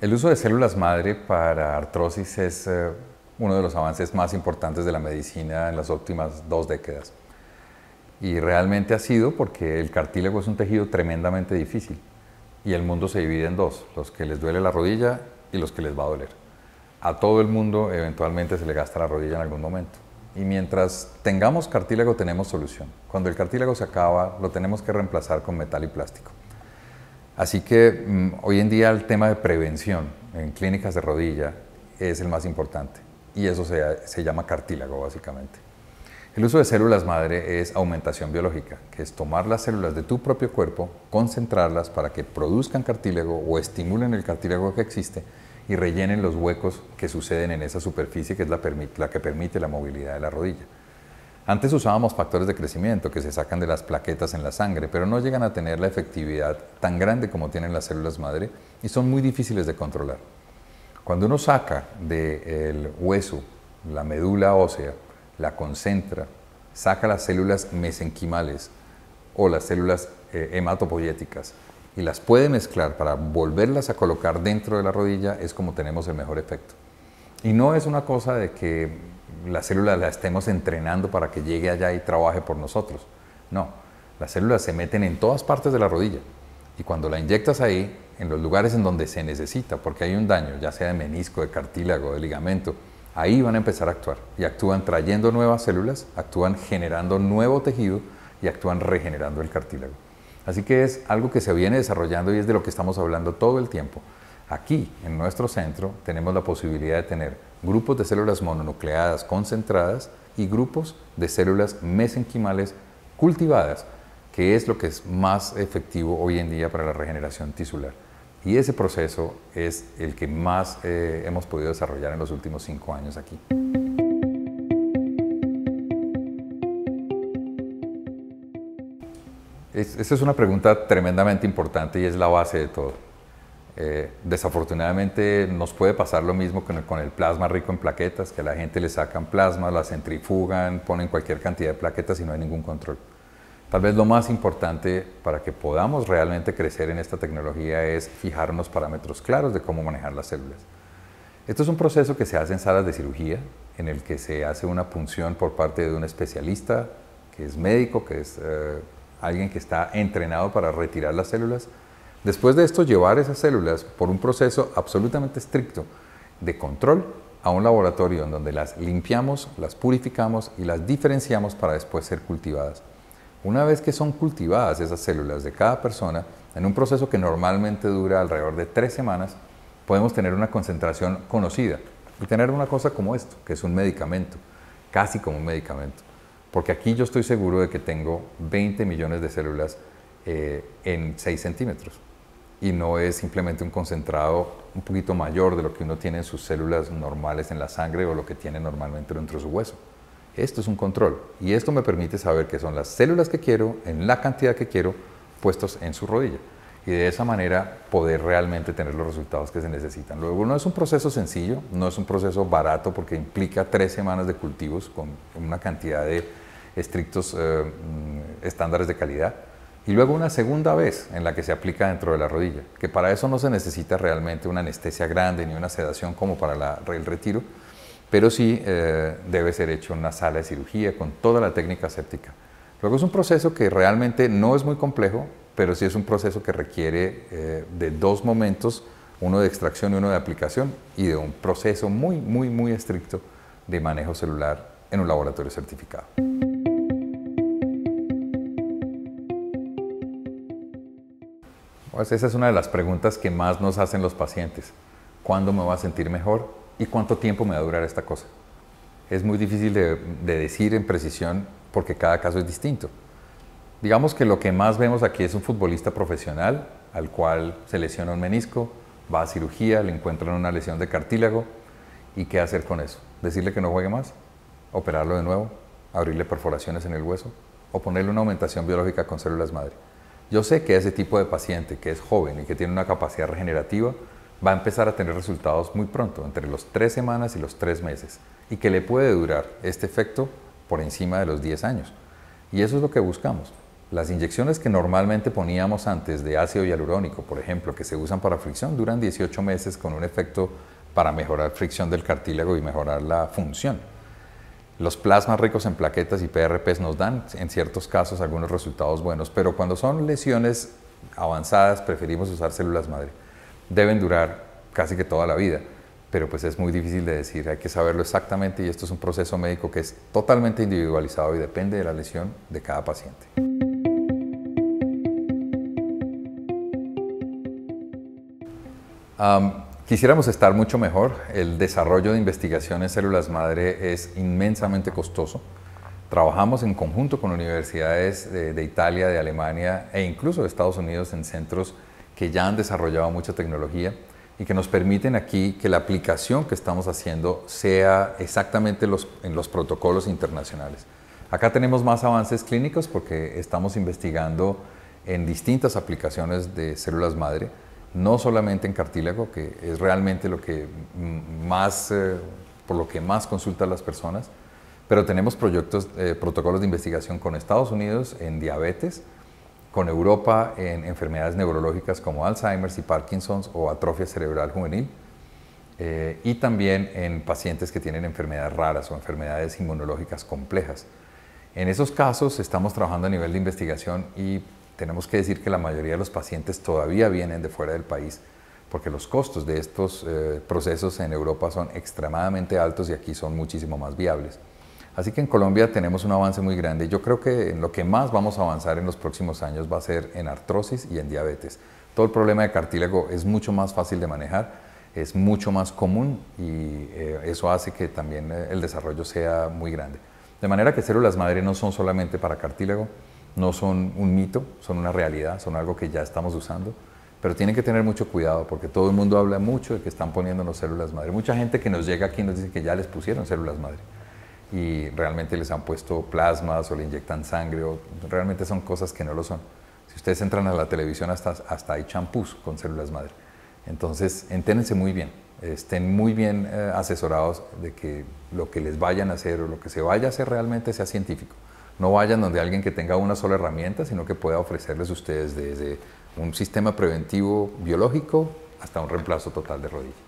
El uso de células madre para artrosis es eh, uno de los avances más importantes de la medicina en las últimas dos décadas. Y realmente ha sido porque el cartílago es un tejido tremendamente difícil y el mundo se divide en dos, los que les duele la rodilla y los que les va a doler. A todo el mundo eventualmente se le gasta la rodilla en algún momento. Y mientras tengamos cartílago tenemos solución. Cuando el cartílago se acaba lo tenemos que reemplazar con metal y plástico. Así que mm, hoy en día el tema de prevención en clínicas de rodilla es el más importante y eso se, llama cartílago básicamente. El uso de células madre es aumentación biológica, que es tomar las células de tu propio cuerpo, concentrarlas para que produzcan cartílago o estimulen el cartílago que existe y rellenen los huecos que suceden en esa superficie que es la que permite la movilidad de la rodilla. Antes usábamos factores de crecimiento que se sacan de las plaquetas en la sangre, pero no llegan a tener la efectividad tan grande como tienen las células madre y son muy difíciles de controlar. Cuando uno saca del hueso la medula ósea, la concentra, saca las células mesenquimales o las células eh, hematopoyéticas y las puede mezclar para volverlas a colocar dentro de la rodilla, es como tenemos el mejor efecto. Y no es una cosa de que la célula la estemos entrenando para que llegue allá y trabaje por nosotros. No, las células se meten en todas partes de la rodilla y cuando la inyectas ahí, en los lugares en donde se necesita, porque hay un daño, ya sea de menisco, de cartílago, de ligamento, ahí van a empezar a actuar y actúan trayendo nuevas células, actúan generando nuevo tejido y actúan regenerando el cartílago. Así que es algo que se viene desarrollando y es de lo que estamos hablando todo el tiempo. Aquí, en nuestro centro, tenemos la posibilidad de tener grupos de células mononucleadas concentradas y grupos de células mesenquimales cultivadas, que es lo que es más efectivo hoy en día para la regeneración tisular. Y ese proceso es el que más eh, hemos podido desarrollar en los últimos cinco años aquí. esta es una pregunta tremendamente importante y es la base de todo. Eh, desafortunadamente nos puede pasar lo mismo con el, plasma rico en plaquetas, que a la gente le sacan plasma, la centrifugan, ponen cualquier cantidad de plaquetas y no hay ningún control. Tal vez lo más importante para que podamos realmente crecer en esta tecnología es fijarnos parámetros claros de cómo manejar las células. Esto es un proceso que se hace en salas de cirugía, en el que se hace una punción por parte de un especialista, que es médico, que es eh, alguien que está entrenado para retirar las células, Después de esto, llevar esas células por un proceso absolutamente estricto de control a un laboratorio en donde las limpiamos, las purificamos y las diferenciamos para después ser cultivadas. Una vez que son cultivadas esas células de cada persona, en un proceso que normalmente dura alrededor de tres semanas, podemos tener una concentración conocida y tener una cosa como esto, que es un medicamento, casi como un medicamento. Porque aquí yo estoy seguro de que tengo 20 millones de células eh, en 6 centímetros y no es simplemente un concentrado un poquito mayor de lo que uno tiene en sus células normales en la sangre o lo que tiene normalmente dentro de su hueso. Esto es un control y esto me permite saber que son las células que quiero, en la cantidad que quiero, puestos en su rodilla. Y de esa manera poder realmente tener los resultados que se necesitan. Luego, no es un proceso sencillo, no es un proceso barato porque implica tres semanas de cultivos con una cantidad de estrictos eh, mm, estándares de calidad y luego una segunda vez en la que se aplica dentro de la rodilla, que para eso no se necesita realmente una anestesia grande ni una sedación como para el retiro, pero sí eh, debe ser hecho en una sala de cirugía con toda la técnica séptica. Luego es un proceso que realmente no es muy complejo, pero sí es un proceso que requiere eh, de dos momentos, uno de extracción y uno de aplicación, y de un proceso muy, muy, muy estricto de manejo celular en un laboratorio certificado. esa es una de las preguntas que más nos hacen los pacientes. ¿Cuándo me voy a sentir mejor y cuánto tiempo me va a durar esta cosa? Es muy difícil de, de decir en precisión porque cada caso es distinto. Digamos que lo que más vemos aquí es un futbolista profesional al cual se lesiona un menisco, va a cirugía, le encuentran una lesión de cartílago y qué hacer con eso. Decirle que no juegue más, operarlo de nuevo, abrirle perforaciones en el hueso o ponerle una aumentación biológica con células madre. Yo sé que ese tipo de paciente que es joven y que tiene una capacidad regenerativa va a empezar a tener resultados muy pronto, entre los tres semanas y los tres meses, y que le puede durar este efecto por encima de los 10 años. Y eso es lo que buscamos. Las inyecciones que normalmente poníamos antes de ácido hialurónico, por ejemplo, que se usan para fricción, duran 18 meses con un efecto para mejorar fricción del cartílago y mejorar la función. Los plasmas ricos en plaquetas y PRPs nos dan en ciertos casos algunos resultados buenos, pero cuando son lesiones avanzadas preferimos usar células madre. Deben durar casi que toda la vida, pero pues es muy difícil de decir, hay que saberlo exactamente y esto es un proceso médico que es totalmente individualizado y depende de la lesión de cada paciente. Quisiéramos estar mucho mejor. El desarrollo de investigación en células madre es inmensamente costoso. Trabajamos en conjunto con universidades de, Italia, de Alemania e incluso de Estados Unidos en centros que ya han desarrollado mucha tecnología y que nos permiten aquí que la aplicación que estamos haciendo sea exactamente en los protocolos internacionales. Acá tenemos más avances clínicos porque estamos investigando en distintas aplicaciones de células madre no solamente en cartílago, que es realmente lo que más, eh, por lo que más consultan las personas, pero tenemos proyectos, eh, protocolos de investigación con Estados Unidos en diabetes, con Europa en enfermedades neurológicas como Alzheimer's y Parkinson's o atrofia cerebral juvenil, eh, y también en pacientes que tienen enfermedades raras o enfermedades inmunológicas complejas. En esos casos estamos trabajando a nivel de investigación y tenemos que decir que la mayoría de los pacientes todavía vienen de fuera del país porque los costos de estos eh, procesos en Europa son extremadamente altos y aquí son muchísimo más viables. Así que en Colombia tenemos un avance muy grande. Yo creo que en lo que más vamos a avanzar en los próximos años va a ser en artrosis y en diabetes. Todo el problema de cartílago es mucho más fácil de manejar, es mucho más común y eh, eso hace que también eh, el desarrollo sea muy grande. De manera que células madre no son solamente para cartílago, no son un mito, son una realidad, son algo que ya estamos usando, pero tienen que tener mucho cuidado porque todo el mundo habla mucho de que están poniéndonos células madre. Mucha gente que nos llega aquí nos dice que ya les pusieron células madre y realmente les han puesto plasmas o le inyectan sangre o realmente son cosas que no lo son. Si ustedes entran a la televisión hasta, hay champús con células madre. Entonces, enténense muy bien, estén muy bien eh, asesorados de que lo que les vayan a hacer o lo que se vaya a hacer realmente sea científico. No vayan donde alguien que tenga una sola herramienta, sino que pueda ofrecerles ustedes desde un sistema preventivo biológico hasta un reemplazo total de rodillas.